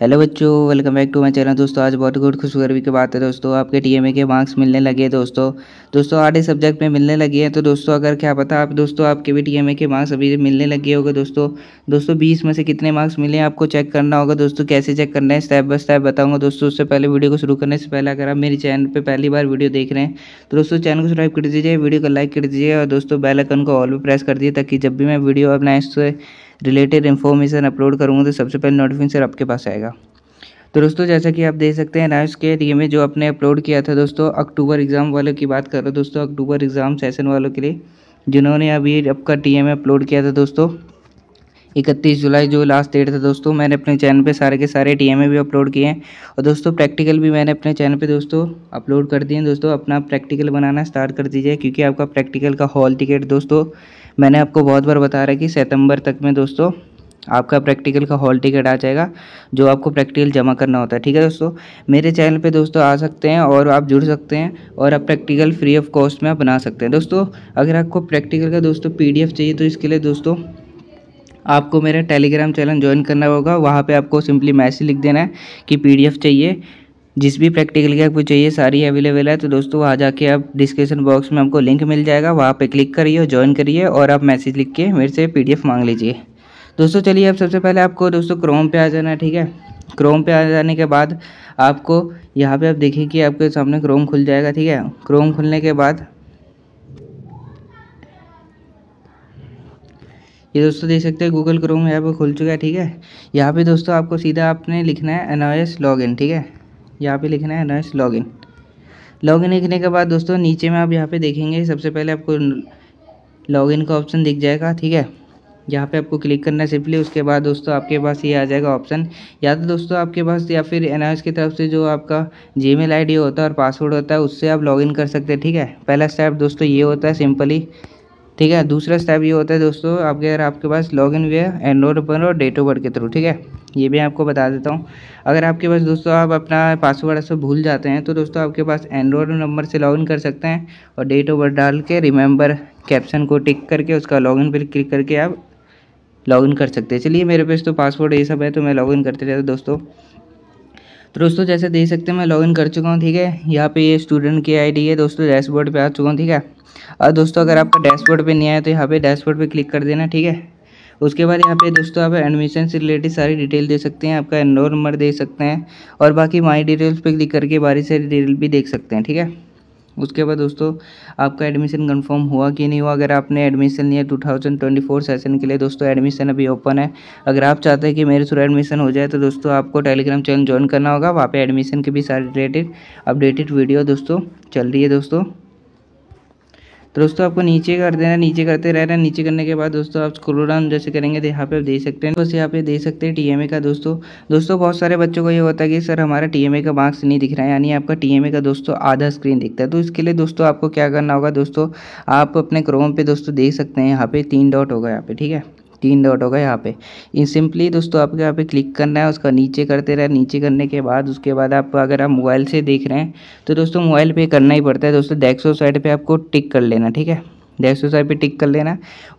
hello बच्चों welcome back to my channel दोस्तों आज बहुत गुड खुशखबरी की बात है दोस्तों आपके टीएमए के मार्क्स मिलने लगे हैं दोस्तों दोस्तों आठ सब्जेक्ट में मिलने लगे हैं तो दोस्तों अगर क्या पता आप दोस्तों आपके भी टीएमए के मार्क्स अभी मिलने लगे होंगे दोस्तों दोस्तों बीस में से कितने मार्क्स मिले आपको चेक करना होगा दोस्तों कैसे चेक करना है स्टेप बाय स्टेप बताऊँगा दोस्तों उससे पहले वीडियो को शुरू करने से पहले अगर आप मेरे चैनल पर पहली बार वीडियो देख रहे हैं तो दोस्तों चैनल को सब्सक्राइब कर दीजिए वीडियो को लाइक कर दीजिए और दोस्तों बेलाइकन को ऑल भी प्रेस कर दीजिए ताकि जब भी मैं वीडियो अपना रिलेटेड इन्फॉर्मेशन अपलोड करूँगा तो सबसे पहले नोटिफिकेशन आपके पास आएगा तो दोस्तों जैसा कि आप देख सकते हैं राइस के डी में जो आपने अपलोड किया था दोस्तों अक्टूबर एग्ज़ाम वालों की बात कर रहे हो दोस्तों अक्टूबर एग्ज़ाम सेशन वालों के लिए जिन्होंने अभी आपका टी अपलोड किया था दोस्तों इकतीस जुलाई जो लास्ट डेट था दोस्तों मैंने अपने चैनल पे सारे के सारे टी भी अपलोड किए हैं और दोस्तों प्रैक्टिकल भी मैंने अपने चैनल पे दोस्तों अपलोड कर दिए हैं दोस्तों अपना प्रैक्टिकल बनाना स्टार्ट कर दीजिए क्योंकि आपका प्रैक्टिकल का हॉल टिकट दोस्तों मैंने आपको बहुत बार बता रहा है कि सितंबर तक में दोस्तों आपका प्रैक्टिकल का हॉल टिकट आ जाएगा जो आपको प्रैक्टिकल जमा करना होता है ठीक है दोस्तों मेरे चैनल पे दोस्तों आ सकते हैं और आप जुड़ सकते हैं और आप प्रैक्टिकल फ्री ऑफ कॉस्ट में आप बना सकते हैं दोस्तों अगर आपको प्रैक्टिकल का दोस्तों पीडीएफ चाहिए तो इसके लिए दोस्तों आपको मेरा टेलीग्राम चैनल ज्वाइन करना होगा वहाँ पे आपको सिंपली मैसेज लिख देना है कि पीडीएफ चाहिए जिस भी प्रैक्टिकल की आपको चाहिए सारी अवेलेबल है तो दोस्तों वहाँ जाके आप डिस्क्रिप्शन बॉक्स में आपको लिंक मिल जाएगा वहाँ पे क्लिक करिए और ज्वाइन करिए और आप मैसेज लिख के मेरे से पीडीएफ मांग लीजिए दोस्तों चलिए अब सबसे पहले आपको दोस्तों क्रोम पे आ जाना है ठीक है क्रोम पे आ जाने के बाद आपको यहाँ पे आप देखिए कि आपके सामने क्रोम खुल जाएगा ठीक है क्रोम खुलने के बाद ये दोस्तों देख सकते हैं गूगल क्रोम यहाँ पर खुल चुका है ठीक है यहाँ पे दोस्तों आपको सीधा आपने लिखना है लॉग लॉगिन ठीक है यहाँ पे लिखना है एनओएस लॉगिन लॉगिन लिखने के बाद दोस्तों नीचे में आप यहाँ पे देखेंगे सबसे पहले आपको लॉगिन का ऑप्शन दिख जाएगा ठीक है यहाँ पे आपको क्लिक करना है सिंपली उसके बाद दोस्तों आपके पास ये आ जाएगा ऑप्शन या तो दोस्तों आपके पास या फिर एन की तरफ से जो आपका जी मेल होता है और पासवर्ड होता है उससे आप लॉगिन कर सकते हैं ठीक है पहला स्टेप दोस्तों ये होता है सिंपली ठीक है दूसरा स्टेप ये होता है दोस्तों आपके अगर आपके पास लॉग इन हुआ है एंड्रॉइड पर और डेट ऑफ बर्थ के थ्रू ठीक है ये भी आपको बता देता हूँ अगर आपके पास दोस्तों आप अपना पासवर्ड ऐसे भूल जाते हैं तो दोस्तों आपके पास एंड्रॉड नंबर से लॉगिन कर सकते हैं और डेट ऑफ बर्थ डाल के रिमेंबर कैप्शन को टिक करके उसका लॉगिन पर क्लिक करके आप लॉगिन कर सकते हैं चलिए मेरे पास तो पासवर्ड ये सब है तो मैं लॉगिन करते रहता दोस्तों तो दोस्तों जैसे देख सकते हैं मैं लॉगिन कर चुका हूँ ठीक है यहाँ पे ये स्टूडेंट की आईडी है दोस्तों डैशबोर्ड पे आ चुका हूँ ठीक है और दोस्तों अगर आपका डैशबोर्ड पे नहीं आया तो यहाँ पे डैशबोर्ड पे क्लिक कर देना ठीक है उसके बाद यहाँ पे दोस्तों आप एडमिशन से रिलेटेड सारी डिटेल दे सकते हैं आपका एनरोल नंबर दे सकते हैं और बाकी माई डिटेल्स पर क्लिक करके बारी से डिटेल भी देख सकते हैं ठीक है उसके बाद दोस्तों आपका एडमिशन कंफर्म हुआ कि नहीं हुआ अगर आपने एडमिशन लिया 2024 तो सेशन के लिए दोस्तों एडमिशन अभी ओपन है अगर आप चाहते हैं कि मेरे थ्रू एडमिशन हो जाए तो दोस्तों आपको टेलीग्राम चैनल ज्वाइन करना होगा वहाँ पर एडमिशन के भी सारे रिलेटेड अपडेटेड वीडियो दोस्तों चल रही है दोस्तों तो दोस्तों आपको नीचे कर देना नीचे करते रहना नीचे करने के बाद दोस्तों आप स्क्रोल डाउन जैसे करेंगे तो यहाँ पे आप देख सकते हैं बस यहाँ पे देख सकते हैं टीएमए का दोस्तों दोस्तों बहुत सारे बच्चों को ये होता है कि सर हमारा टीएमए का मार्क्स नहीं दिख रहा है यानी आपका टीएमए का दोस्तों आधा स्क्रीन दिखता है तो इसके लिए दोस्तों आपको क्या करना होगा दोस्तों आप अपने क्रोम पर दोस्तों देख सकते हैं यहाँ पे तीन डॉट होगा यहाँ पे ठीक है तीन डॉट होगा यहाँ पे इन सिंपली दोस्तों आपको यहाँ पे क्लिक करना है उसका नीचे करते रहे नीचे करने के बाद उसके बाद आप अगर आप मोबाइल से देख रहे हैं तो दोस्तों मोबाइल पे करना ही पड़ता है दोस्तों डेक्सो साइड पे आपको टिक कर लेना ठीक है डेक्सो साइड पे टिक कर लेना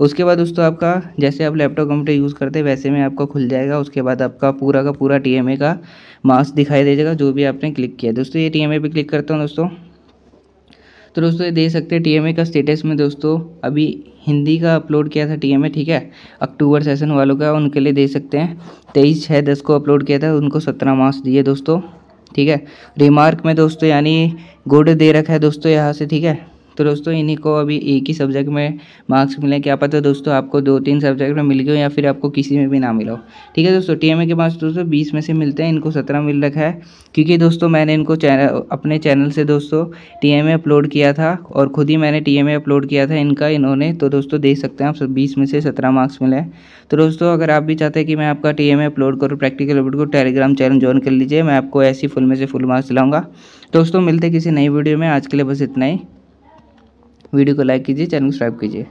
उसके बाद दोस्तों आपका जैसे आप लैपटॉप कंप्यूटर यूज़ करते हैं वैसे में आपका खुल जाएगा उसके बाद आपका पूरा का पूरा टी का मार्क्स दिखाई दे जाएगा जो भी आपने क्लिक किया दोस्तों ये टी पे क्लिक करता हूँ दोस्तों तो दोस्तों ये देख सकते हैं टीएमए का स्टेटस में दोस्तों अभी हिंदी का अपलोड किया था टीएमए ठीक है अक्टूबर सेशन वालों का उनके लिए देख सकते हैं तेईस छः दस को अपलोड किया था उनको सत्रह मार्क्स दिए दोस्तों ठीक है रिमार्क में दोस्तों यानी गुड दे रखा है दोस्तों यहाँ से ठीक है तो दोस्तों इन्हीं को अभी एक ही सब्जेक्ट में मार्क्स मिले क्या पता दोस्तों आपको दो तीन सब्जेक्ट में मिल गए या फिर आपको किसी में भी ना मिला हो ठीक है दोस्तों टी के मार्क्स दोस्तों बीस में से मिलते हैं इनको सत्रह मिल रखा है क्योंकि दोस्तों मैंने इनको चैनल अपने चैनल से दोस्तों टी अपलोड किया था और खुद ही मैंने टी अपलोड किया था इनका इन्होंने तो दोस्तों देख सकते हैं आप बीस में से सत्रह मार्क्स मिले तो दोस्तों अगर आप भी चाहते हैं कि मैं आपका टी अपलोड करूँ प्रैक्टिकल अपलोड करूँ टेलीग्राम चैनल ज्वाइन कर लीजिए मैं आपको ऐसी फुल में से फुल मार्क्स दिलाऊंगा दोस्तों मिलते किसी नई वीडियो में आज के लिए बस इतना ही वीडियो को लाइक कीजिए चैनल को सब्सक्राइब कीजिए